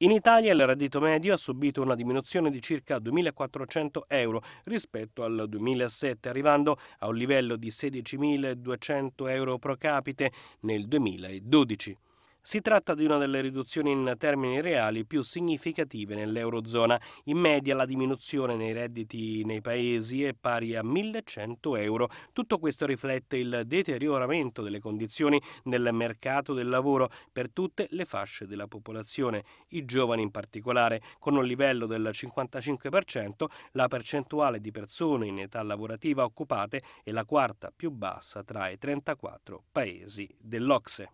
In Italia il reddito medio ha subito una diminuzione di circa 2.400 euro rispetto al 2007, arrivando a un livello di 16.200 euro pro capite nel 2012. Si tratta di una delle riduzioni in termini reali più significative nell'Eurozona. In media la diminuzione nei redditi nei paesi è pari a 1100 euro. Tutto questo riflette il deterioramento delle condizioni nel mercato del lavoro per tutte le fasce della popolazione, i giovani in particolare, con un livello del 55%, la percentuale di persone in età lavorativa occupate è la quarta più bassa tra i 34 paesi dell'Ocse.